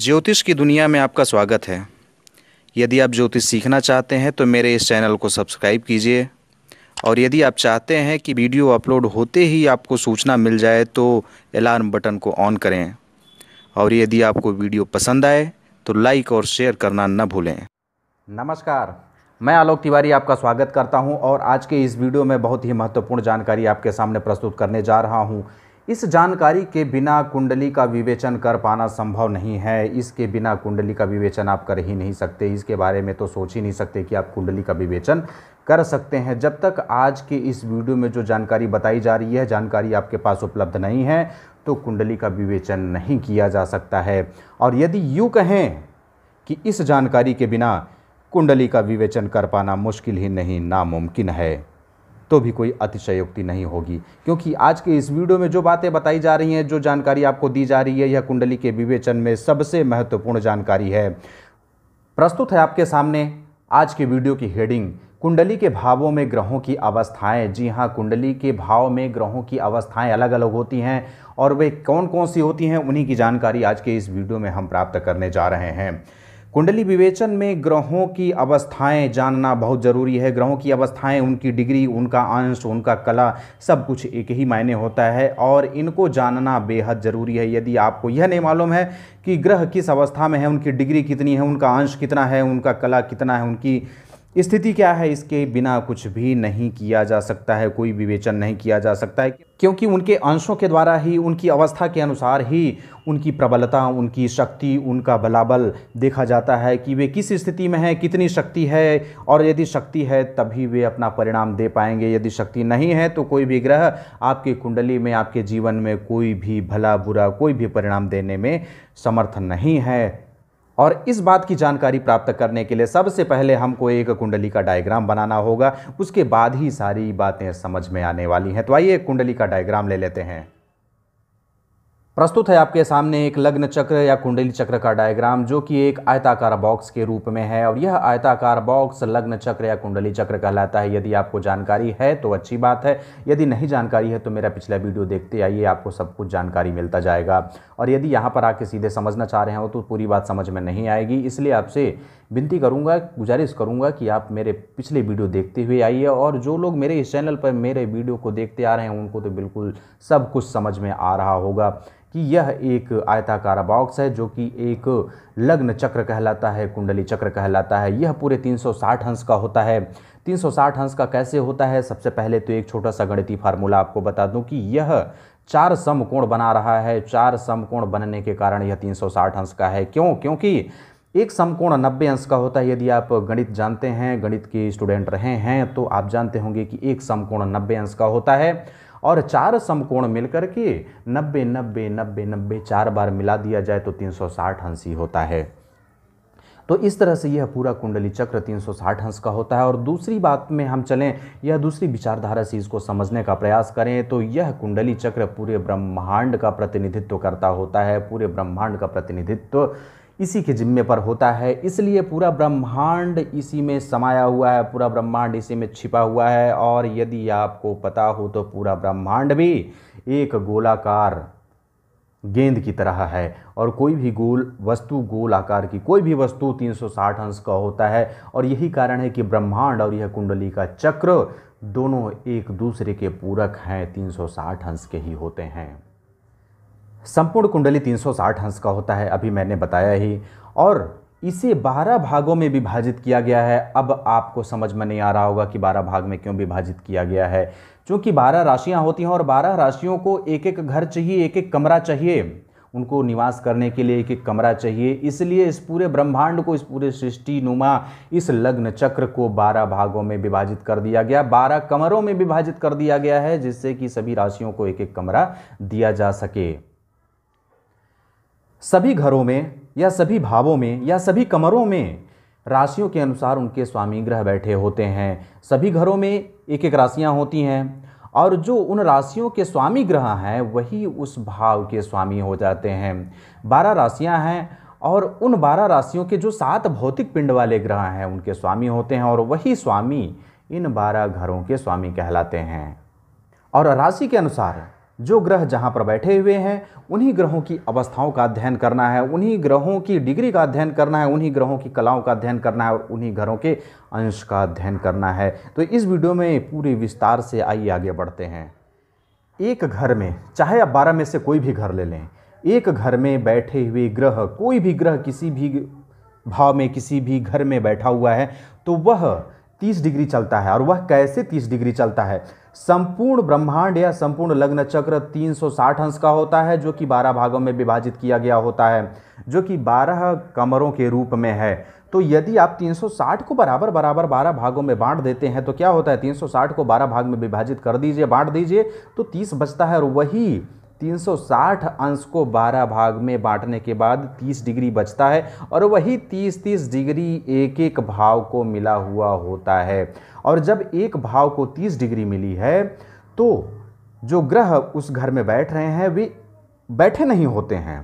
ज्योतिष की दुनिया में आपका स्वागत है यदि आप ज्योतिष सीखना चाहते हैं तो मेरे इस चैनल को सब्सक्राइब कीजिए और यदि आप चाहते हैं कि वीडियो अपलोड होते ही आपको सूचना मिल जाए तो अलार्म बटन को ऑन करें और यदि आपको वीडियो पसंद आए तो लाइक और शेयर करना न भूलें नमस्कार मैं आलोक तिवारी आपका स्वागत करता हूं और आज के इस वीडियो में बहुत ही महत्वपूर्ण जानकारी आपके सामने प्रस्तुत करने जा रहा हूं इस जानकारी के बिना कुंडली का विवेचन कर पाना संभव नहीं है इसके बिना कुंडली का विवेचन आप कर ही नहीं सकते इसके बारे में तो सोच ही नहीं सकते कि आप कुंडली का विवेचन कर सकते हैं जब तक आज के इस वीडियो में जो जानकारी बताई जा रही है जानकारी आपके पास उपलब्ध नहीं है तो कुंडली का विवेचन नहीं किया जा सकता है और यदि यूँ कहें कि इस जानकारी के बिना कुंडली का विवेचन कर पाना मुश्किल ही नहीं नामुमकिन है तो भी कोई अतिशयोक्ति नहीं होगी क्योंकि आज के इस वीडियो में जो बातें बताई जा रही हैं जो जानकारी आपको दी जा रही है यह कुंडली के विवेचन में सबसे महत्वपूर्ण जानकारी है प्रस्तुत है आपके सामने आज के वीडियो की हेडिंग कुंडली के भावों में ग्रहों की अवस्थाएं जी हाँ कुंडली के भाव में ग्रहों की अवस्थाएं अलग अलग होती हैं और वे कौन कौन सी होती हैं उन्हीं की जानकारी आज के इस वीडियो में हम प्राप्त करने जा रहे हैं कुंडली विवेचन में ग्रहों की अवस्थाएं जानना बहुत ज़रूरी है ग्रहों की अवस्थाएं उनकी डिग्री उनका अंश उनका कला सब कुछ एक ही मायने होता है और इनको जानना बेहद ज़रूरी है यदि आपको यह नहीं मालूम है कि ग्रह किस अवस्था में है उनकी डिग्री कितनी है उनका अंश कितना है उनका कला कितना है उनकी स्थिति क्या है इसके बिना कुछ भी नहीं किया जा सकता है कोई विवेचन नहीं किया जा सकता है क्योंकि उनके अंशों के द्वारा ही उनकी अवस्था के अनुसार ही उनकी प्रबलता उनकी शक्ति उनका बलाबल देखा जाता है कि वे किस स्थिति में हैं कितनी शक्ति है और यदि शक्ति है तभी वे अपना परिणाम दे पाएंगे यदि शक्ति नहीं है तो कोई भी ग्रह आपके कुंडली में आपके जीवन में कोई भी भला बुरा कोई भी परिणाम देने में समर्थ नहीं है और इस बात की जानकारी प्राप्त करने के लिए सबसे पहले हमको एक कुंडली का डायग्राम बनाना होगा उसके बाद ही सारी बातें समझ में आने वाली हैं तो आइए कुंडली का डायग्राम ले लेते हैं प्रस्तुत है आपके सामने एक लग्न चक्र या कुंडली चक्र का डायग्राम जो कि एक आयताकार बॉक्स के रूप में है और यह आयताकार बॉक्स लग्न चक्र या कुंडली चक्र कहलाता है यदि आपको जानकारी है तो अच्छी बात है यदि नहीं जानकारी है तो मेरा पिछला वीडियो देखते आइए आपको सब कुछ जानकारी मिलता जाएगा और यदि यहाँ पर आके सीधे समझना चाह रहे हो तो पूरी बात समझ में नहीं आएगी इसलिए आपसे विनती करूँगा गुजारिश करूँगा कि आप मेरे पिछले वीडियो देखते हुए आइए और जो लोग मेरे इस चैनल पर मेरे वीडियो को देखते आ रहे हैं उनको तो बिल्कुल सब कुछ समझ में आ रहा होगा कि यह एक आयताकार बॉक्स है जो कि एक लग्न चक्र कहलाता है कुंडली चक्र कहलाता है यह पूरे 360 अंश का होता है 360 अंश का कैसे होता है सबसे पहले तो एक छोटा सा गणितीय फार्मूला आपको बता दूं कि यह चार समकोण बना रहा है चार समकोण बनने के कारण यह 360 अंश का है क्यों क्योंकि एक समकोण नब्बे अंश का होता है यदि आप गणित जानते हैं गणित के स्टूडेंट रहे हैं तो आप जानते होंगे कि एक समकोण नब्बे अंश का होता है और चार समकोण मिलकर के नब्बे नब्बे नब्बे नब्बे चार बार मिला दिया जाए तो 360 अंश ही होता है तो इस तरह से यह पूरा कुंडली चक्र 360 अंश का होता है और दूसरी बात में हम चलें यह दूसरी विचारधारा से इसको समझने का प्रयास करें तो यह कुंडली चक्र पूरे ब्रह्मांड का प्रतिनिधित्व करता होता है पूरे ब्रह्मांड का प्रतिनिधित्व इसी के जिम्मे पर होता है इसलिए पूरा ब्रह्मांड इसी में समाया हुआ है पूरा ब्रह्मांड इसी में छिपा हुआ है और यदि आपको पता हो तो पूरा ब्रह्मांड भी एक गोलाकार गेंद की तरह है और कोई भी गोल वस्तु गोल आकार की कोई भी वस्तु 360 अंश का होता है और यही कारण है कि ब्रह्मांड और यह कुंडली का चक्र दोनों एक दूसरे के पूरक हैं 360 अंश के ही होते हैं संपूर्ण कुंडली 360 हंस का होता है अभी मैंने बताया ही और इसे 12 भागों में विभाजित किया गया है अब आपको समझ में नहीं आ रहा होगा कि 12 भाग में क्यों विभाजित किया गया है क्योंकि 12 राशियां होती हैं और 12 राशियों को एक एक घर चाहिए एक एक कमरा चाहिए उनको निवास करने के लिए एक एक कमरा चाहिए इसलिए इस पूरे ब्रह्मांड को इस पूरे सृष्टि नुमा इस लग्न चक्र को बारह भागों में विभाजित कर दिया गया बारह कमरों में विभाजित कर दिया गया है जिससे कि सभी राशियों को एक एक कमरा दिया जा सके सभी घरों में या सभी भावों में या सभी कमरों में राशियों के अनुसार उनके स्वामी ग्रह बैठे होते हैं सभी घरों में एक एक राशियाँ होती हैं और जो उन राशियों के स्वामी ग्रह हैं वही उस भाव के स्वामी हो जाते हैं बारह राशियाँ हैं और उन बारह राशियों के जो सात भौतिक पिंड वाले ग्रह हैं उनके स्वामी होते हैं और वही स्वामी इन बारह घरों के स्वामी कहलाते हैं और राशि के अनुसार जो ग्रह जहाँ पर बैठे हुए हैं उन्हीं ग्रहों की अवस्थाओं का अध्ययन करना है उन्हीं ग्रहों की डिग्री का अध्ययन करना है उन्हीं ग्रहों की कलाओं का अध्ययन करना है और उन्हीं घरों के अंश का अध्ययन करना है तो इस वीडियो में पूरे विस्तार से आइए आगे बढ़ते हैं एक घर में चाहे आप बारह में से कोई भी घर ले लें एक घर में बैठे हुए ग्रह कोई भी ग्रह किसी भी भाव में किसी भी घर में बैठा हुआ है तो वह तीस डिग्री चलता है और वह कैसे तीस डिग्री चलता है संपूर्ण ब्रह्मांड या संपूर्ण लग्न चक्र 360 अंश का होता है जो कि 12 भागों में विभाजित किया गया होता है जो कि 12 कमरों के रूप में है तो यदि आप 360 को बराबर बराबर 12 भागों में बांट देते हैं तो क्या होता है 360 को 12 भाग में विभाजित कर दीजिए बांट दीजिए तो 30 बचता है और वही 360 अंश को 12 भाग में बांटने के बाद 30 डिग्री बचता है और वही 30 30 डिग्री एक एक भाव को मिला हुआ होता है और जब एक भाव को 30 डिग्री मिली है तो जो ग्रह उस घर में बैठ रहे हैं वे बैठे नहीं होते हैं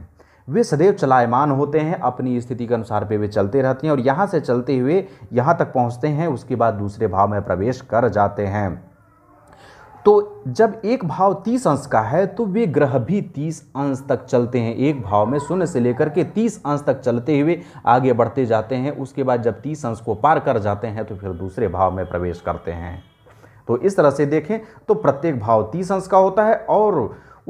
वे सदैव चलायमान होते हैं अपनी स्थिति के अनुसार पे वे चलते रहते हैं और यहाँ से चलते हुए यहाँ तक पहुँचते हैं उसके बाद दूसरे भाव में प्रवेश कर जाते हैं तो जब एक भाव तीस अंश का है तो वे ग्रह भी तीस अंश तक चलते हैं एक भाव में शून्य से लेकर के तीस अंश तक चलते हुए आगे बढ़ते जाते हैं उसके बाद जब तीस अंश को पार कर जाते हैं तो फिर दूसरे भाव में प्रवेश करते हैं तो इस तरह से देखें तो प्रत्येक भाव तीस अंश का होता है और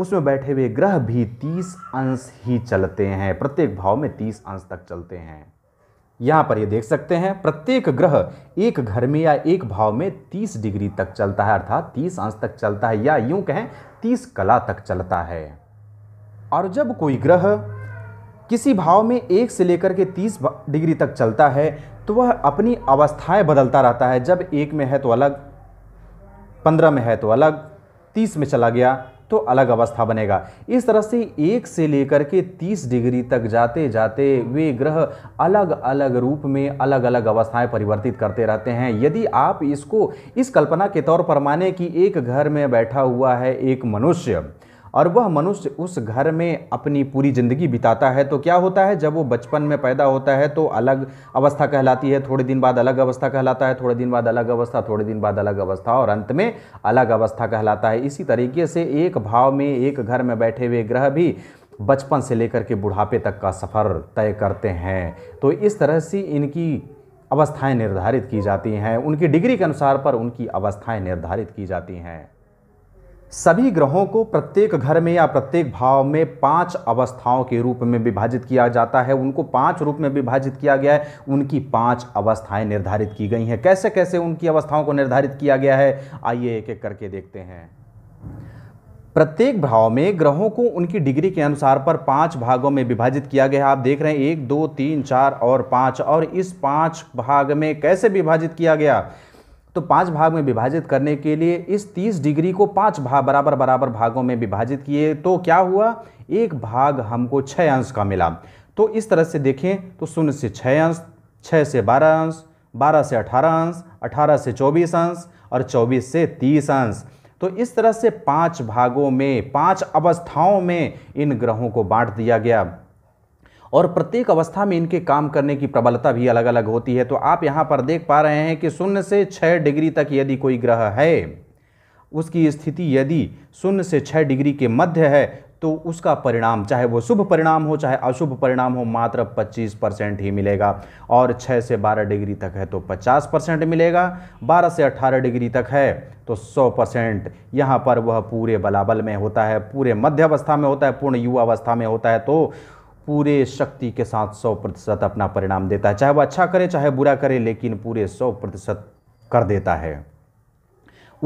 उसमें बैठे हुए ग्रह भी तीस अंश ही चलते हैं प्रत्येक भाव में तीस अंश तक चलते हैं यहाँ पर ये देख सकते हैं प्रत्येक ग्रह एक घर में या एक भाव में 30 डिग्री तक चलता है अर्थात 30 अंश तक चलता है या यूं कहें 30 कला तक चलता है और जब कोई ग्रह किसी भाव में एक से लेकर के 30 डिग्री तक चलता है तो वह अपनी अवस्थाएं बदलता रहता है जब एक में है तो अलग पंद्रह में है तो अलग तीस में चला गया तो अलग अवस्था बनेगा इस तरह से एक से लेकर के 30 डिग्री तक जाते जाते वे ग्रह अलग अलग रूप में अलग अलग अवस्थाएं परिवर्तित करते रहते हैं यदि आप इसको इस कल्पना के तौर पर माने कि एक घर में बैठा हुआ है एक मनुष्य और वह मनुष्य उस घर में अपनी पूरी ज़िंदगी बिताता है तो क्या होता है जब वो बचपन में पैदा होता है तो अलग अवस्था कहलाती है थोड़े दिन बाद अलग अवस्था कहलाता है थोड़े दिन बाद अलग अवस्था थोड़े दिन बाद अलग अवस्था और अंत में अलग अवस्था कहलाता है इसी तरीके से एक भाव में एक घर में बैठे हुए ग्रह भी बचपन से लेकर के बुढ़ापे तक का सफ़र तय करते हैं तो इस तरह से इनकी अवस्थाएं निर्धारित की जाती हैं उनकी डिग्री के अनुसार पर उनकी अवस्थाएं निर्धारित की जाती हैं सभी ग्रहों को प्रत्येक घर में या प्रत्येक भाव में पांच अवस्थाओं के रूप में विभाजित किया जाता है उनको पांच रूप में विभाजित किया गया है उनकी पांच अवस्थाएं निर्धारित की गई हैं कैसे कैसे उनकी अवस्थाओं को निर्धारित किया गया है आइए एक एक करके देखते हैं प्रत्येक भाव में ग्रहों को उनकी डिग्री के अनुसार पर पांच भागों में विभाजित किया गया है आप देख रहे हैं एक दो तीन चार और पाँच और इस पाँच भाग में कैसे विभाजित किया गया तो पांच भाग में विभाजित करने के लिए इस 30 डिग्री को पांच भाग बराबर बराबर भागों में विभाजित किए तो क्या हुआ एक भाग हमको छः अंश का मिला तो इस तरह से देखें तो शून्य से छः अंश छः से बारह अंश बारह से अठारह अंश अठारह से चौबीस अंश और चौबीस से तीस अंश तो इस तरह से पांच भागों में पांच अवस्थाओं में इन ग्रहों को बांट दिया गया और प्रत्येक अवस्था में इनके काम करने की प्रबलता भी अलग अलग होती है तो आप यहाँ पर देख पा रहे हैं कि शून्य से छः डिग्री तक यदि कोई ग्रह है उसकी स्थिति यदि शून्य से छः डिग्री के मध्य है तो उसका परिणाम चाहे वो शुभ परिणाम हो चाहे अशुभ परिणाम हो मात्र 25 परसेंट ही मिलेगा और 6 से 12 डिग्री तक है तो 50 परसेंट मिलेगा 12 से 18 डिग्री तक है तो 100 परसेंट यहाँ पर वह पूरे बलाबल में होता है पूरे मध्य अवस्था में होता है पूर्ण युवा अवस्था में होता है तो पूरे शक्ति के साथ सौ प्रतिशत अपना परिणाम देता है चाहे वो अच्छा करे चाहे बुरा करे लेकिन पूरे सौ प्रतिशत कर देता है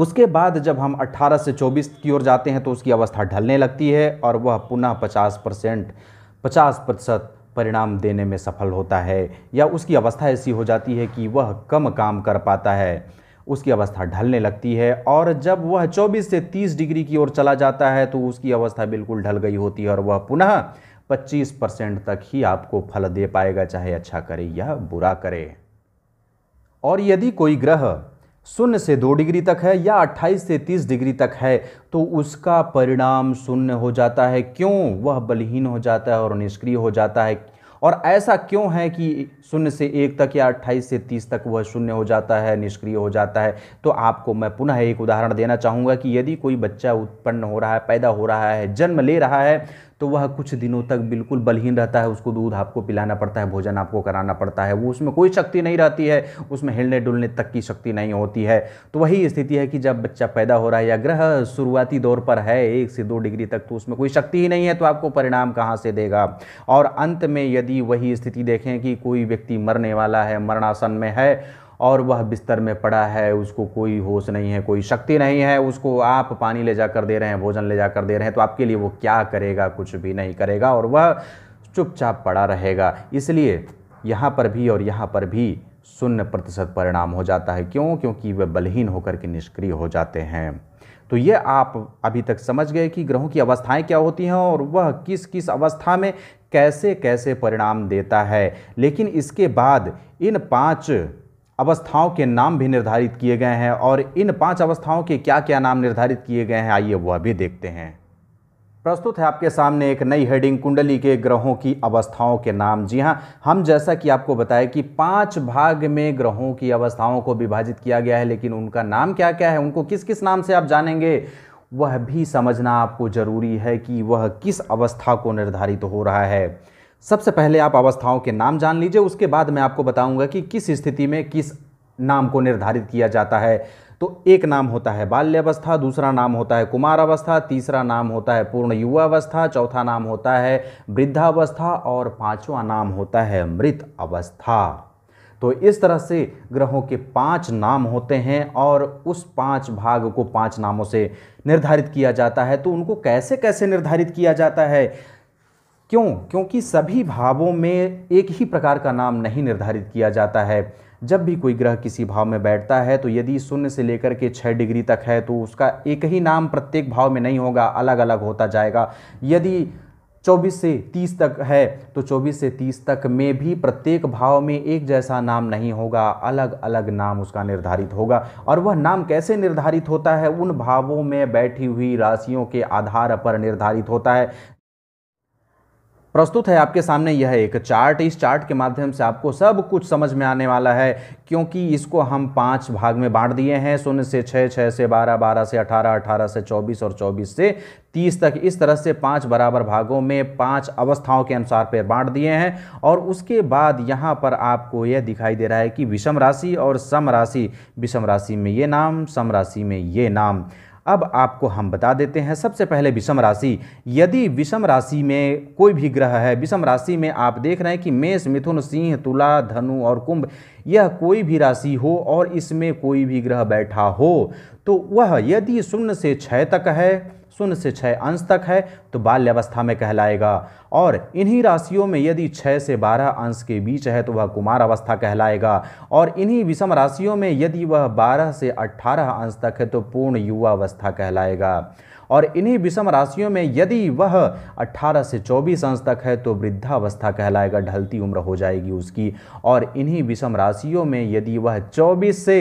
उसके बाद जब हम 18 से 24 की ओर जाते हैं तो उसकी अवस्था ढलने लगती है और वह पुनः 50 परसेंट पचास प्रतिशत परिणाम देने में सफल होता है या उसकी अवस्था ऐसी हो जाती है कि वह कम काम कर पाता है उसकी अवस्था ढलने लगती है और जब वह 24 से 30 डिग्री की ओर चला जाता है तो उसकी अवस्था बिल्कुल ढल गई होती है और वह पुनः 25 परसेंट तक ही आपको फल दे पाएगा चाहे अच्छा करे या बुरा करे और यदि कोई ग्रह शून्य से दो डिग्री तक है या 28 से 30 डिग्री तक है तो उसका परिणाम शून्य हो जाता है क्यों वह बलहीन हो जाता है और निष्क्रिय हो जाता है और ऐसा क्यों है कि शून्य से एक तक या अट्ठाईस से तीस तक वह शून्य हो जाता है निष्क्रिय हो जाता है तो आपको मैं पुनः एक उदाहरण देना चाहूँगा कि यदि कोई बच्चा उत्पन्न हो रहा है पैदा हो रहा है जन्म ले रहा है तो वह कुछ दिनों तक बिल्कुल बलहीन रहता है उसको दूध आपको पिलाना पड़ता है भोजन आपको कराना पड़ता है वो उसमें कोई शक्ति नहीं रहती है उसमें हिलने डुलने तक की शक्ति नहीं होती है तो वही स्थिति है कि जब बच्चा पैदा हो रहा है या ग्रह शुरुआती दौर पर है एक से दो डिग्री तक तो उसमें कोई शक्ति ही नहीं है तो आपको परिणाम कहाँ से देगा और अंत में यदि वही स्थिति देखें कि कोई व्यक्ति मरने वाला है मरणासन में है और वह बिस्तर में पड़ा है उसको कोई होश नहीं है कोई शक्ति नहीं है उसको आप पानी ले जा कर दे रहे हैं भोजन ले जा कर दे रहे हैं तो आपके लिए वो क्या करेगा कुछ भी नहीं करेगा और वह चुपचाप पड़ा रहेगा इसलिए यहाँ पर भी और यहाँ पर भी शून्य प्रतिशत परिणाम हो जाता है क्यों क्योंकि वे बलहीन होकर के निष्क्रिय हो जाते हैं तो ये आप अभी तक समझ गए कि ग्रहों की अवस्थाएं क्या होती हैं और वह किस किस अवस्था में कैसे कैसे परिणाम देता है लेकिन इसके बाद इन पांच अवस्थाओं के नाम भी निर्धारित किए गए हैं और इन पांच अवस्थाओं के क्या क्या नाम निर्धारित किए गए हैं आइए वह भी देखते हैं प्रस्तुत है आपके सामने एक नई हेडिंग कुंडली के ग्रहों की अवस्थाओं के नाम जी हाँ हम जैसा कि आपको बताया कि पांच भाग में ग्रहों की अवस्थाओं को विभाजित किया गया है लेकिन उनका नाम क्या क्या है उनको किस किस नाम से आप जानेंगे वह भी समझना आपको जरूरी है कि वह किस अवस्था को निर्धारित हो रहा है सबसे पहले आप अवस्थाओं के नाम जान लीजिए उसके बाद मैं आपको बताऊंगा कि किस स्थिति में किस नाम को निर्धारित किया जाता है तो एक नाम होता है बाल्यावस्था दूसरा नाम होता है कुमार अवस्था तीसरा नाम होता है पूर्ण युवा अवस्था चौथा नाम होता है वृद्धावस्था और पांचवा नाम होता है मृत अवस्था तो इस तरह से ग्रहों के पांच नाम होते हैं और उस पांच भाग को पांच नामों से निर्धारित किया जाता है तो उनको कैसे कैसे निर्धारित किया जाता है क्यों क्योंकि सभी भावों में एक ही प्रकार का नाम नहीं निर्धारित किया जाता है जब भी कोई ग्रह किसी भाव में बैठता है तो यदि शून्य से लेकर के छः डिग्री तक है तो उसका एक ही नाम प्रत्येक भाव में नहीं होगा अलग अलग होता जाएगा यदि 24 से 30 तक है तो 24 से 30 तक में भी प्रत्येक भाव में एक जैसा नाम नहीं होगा अलग अलग नाम उसका निर्धारित होगा और वह नाम कैसे निर्धारित होता है उन भावों में बैठी हुई राशियों के आधार पर निर्धारित होता है प्रस्तुत है आपके सामने यह एक चार्ट इस चार्ट के माध्यम से आपको सब कुछ समझ में आने वाला है क्योंकि इसको हम पांच भाग में बांट दिए हैं शून्य से छः छः से बारह बारह से अठारह अठारह से चौबीस और चौबीस से तीस तक इस तरह से पांच बराबर भागों में पांच अवस्थाओं के अनुसार पर बांट दिए हैं और उसके बाद यहाँ पर आपको यह दिखाई दे रहा है कि विषम राशि और सम राशि विषम राशि में ये नाम सम राशि में ये नाम अब आपको हम बता देते हैं सबसे पहले विषम राशि यदि विषम राशि में कोई भी ग्रह है विषम राशि में आप देख रहे हैं कि मेष मिथुन सिंह तुला धनु और कुंभ यह कोई भी राशि हो और इसमें कोई भी ग्रह बैठा हो तो वह यदि शून्य से छः तक है शून्य से छः अंश तक है तो बाल्यावस्था में कहलाएगा और इन्हीं राशियों में यदि छः से बारह अंश के बीच है तो वह कुमार अवस्था कहलाएगा और इन्हीं विषम राशियों में यदि वह बारह से अट्ठारह अंश तक है तो पूर्ण युवा अवस्था कहलाएगा और इन्हीं विषम राशियों में यदि वह 18 से 24 अंश तक है तो वृद्धावस्था कहलाएगा ढलती उम्र हो जाएगी उसकी और इन्हीं विषम राशियों में यदि वह 24 से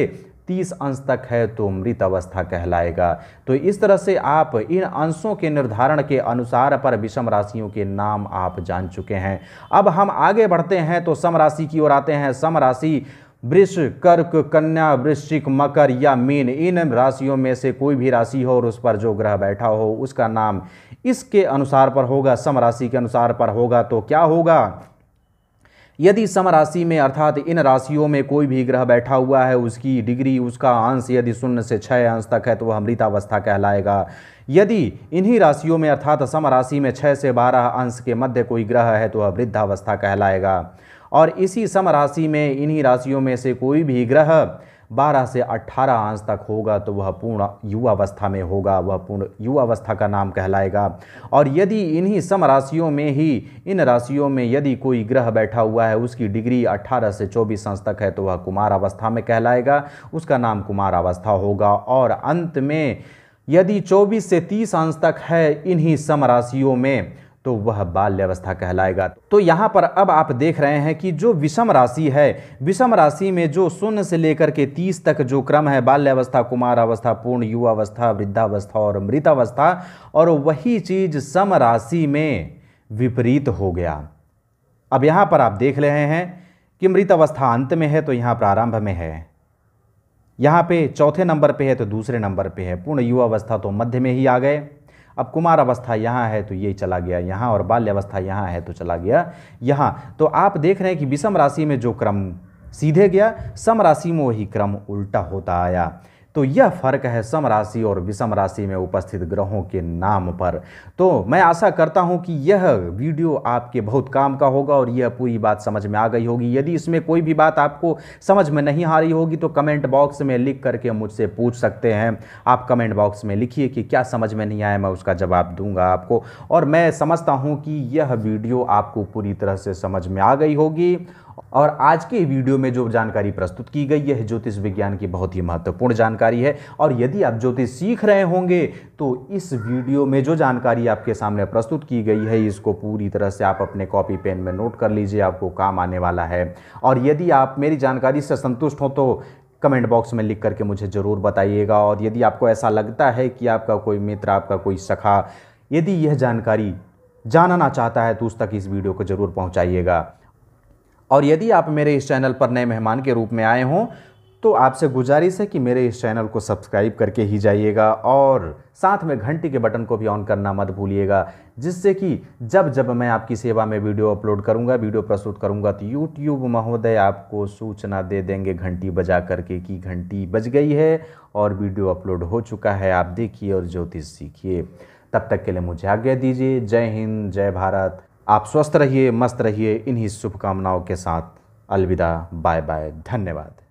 तीस अंश तक है तो मृत अवस्था कहलाएगा तो इस तरह से आप इन अंशों के निर्धारण के अनुसार पर विषम राशियों के नाम आप जान चुके हैं अब हम आगे बढ़ते हैं तो सम राशि की ओर आते हैं सम राशि वृष कर्क कन्या वृश्चिक मकर या मीन इन राशियों में से कोई भी राशि हो और उस पर जो ग्रह बैठा हो उसका नाम इसके अनुसार पर होगा सम राशि के अनुसार पर होगा तो क्या होगा यदि सम राशि में अर्थात इन राशियों में कोई भी ग्रह बैठा हुआ है उसकी डिग्री उसका अंश यदि शून्य से छः अंश तक है तो वह अमृतावस्था कहलाएगा यदि इन्हीं राशियों में अर्थात सम राशि में छः से बारह अंश के मध्य कोई ग्रह है तो वह वृद्धावस्था कहलाएगा और इसी सम राशि में इन्हीं राशियों में से कोई भी ग्रह बारह से अट्ठारह आंस तक होगा तो वह पूर्ण युवावस्था में होगा वह पूर्ण युवावस्था का नाम कहलाएगा और यदि इन्हीं सम राशियों में ही इन राशियों में यदि कोई ग्रह बैठा हुआ है उसकी डिग्री अट्ठारह से चौबीस अंश तक है तो वह कुमार अवस्था में कहलाएगा उसका नाम कुमार अवस्था होगा और अंत में यदि 24 से 30 अंश तक है इन्हीं सम राशियों में तो वह बाल्यावस्था कहलाएगा तो यहाँ पर अब आप देख रहे हैं कि जो विषम राशि है विषम राशि में जो शून्य से लेकर के तीस तक जो क्रम है बाल्यावस्था कुमार अवस्था पूर्ण युवावस्था वृद्धावस्था और मृतावस्था और वही चीज सम राशि में विपरीत हो गया अब यहाँ पर आप देख रहे हैं कि मृत अवस्था अंत में है तो यहाँ प्रारंभ में है यहाँ पे चौथे नंबर पे है तो दूसरे नंबर पे है पूर्ण युवावस्था तो मध्य में ही आ गए अब कुमार अवस्था यहाँ है तो ये चला गया यहाँ और बाल्य अवस्था यहाँ है तो चला गया यहाँ तो आप देख रहे हैं कि विषम राशि में जो क्रम सीधे गया सम राशि में वही क्रम उल्टा होता आया तो यह फर्क है सम राशि और विषम राशि में उपस्थित ग्रहों के नाम पर तो मैं आशा करता हूं कि यह वीडियो आपके बहुत काम का होगा और यह पूरी बात समझ में आ गई होगी यदि इसमें कोई भी बात आपको समझ में नहीं आ रही होगी तो कमेंट बॉक्स में लिख करके मुझसे पूछ सकते हैं आप कमेंट बॉक्स में लिखिए कि क्या समझ में नहीं आया मैं उसका जवाब दूंगा आपको और मैं समझता हूँ कि यह वीडियो आपको पूरी तरह से समझ में आ गई होगी और आज के वीडियो में जो जानकारी प्रस्तुत की गई है ज्योतिष विज्ञान की बहुत ही महत्वपूर्ण जानकारी है और यदि आप ज्योतिष सीख रहे होंगे तो इस वीडियो में जो जानकारी आपके सामने प्रस्तुत की गई है इसको पूरी तरह से आप अपने कॉपी पेन में नोट कर लीजिए आपको काम आने वाला है और यदि आप मेरी जानकारी से संतुष्ट हों तो कमेंट बॉक्स में लिख करके मुझे ज़रूर बताइएगा और यदि आपको ऐसा लगता है कि आपका कोई मित्र आपका कोई सखा यदि यह जानकारी जानना चाहता है तो उस तक इस वीडियो को ज़रूर पहुँचाइएगा और यदि आप मेरे इस चैनल पर नए मेहमान के रूप में आए हों तो आपसे गुजारिश है कि मेरे इस चैनल को सब्सक्राइब करके ही जाइएगा और साथ में घंटी के बटन को भी ऑन करना मत भूलिएगा जिससे कि जब जब मैं आपकी सेवा में वीडियो अपलोड करूंगा वीडियो प्रस्तुत करूंगा तो यूट्यूब महोदय आपको सूचना दे देंगे घंटी बजा करके कि घंटी बज गई है और वीडियो अपलोड हो चुका है आप देखिए और ज्योतिष सीखिए तब तक के लिए मुझे आज्ञा दीजिए जय हिंद जय भारत आप स्वस्थ रहिए मस्त रहिए इन्हीं शुभकामनाओं के साथ अलविदा बाय बाय धन्यवाद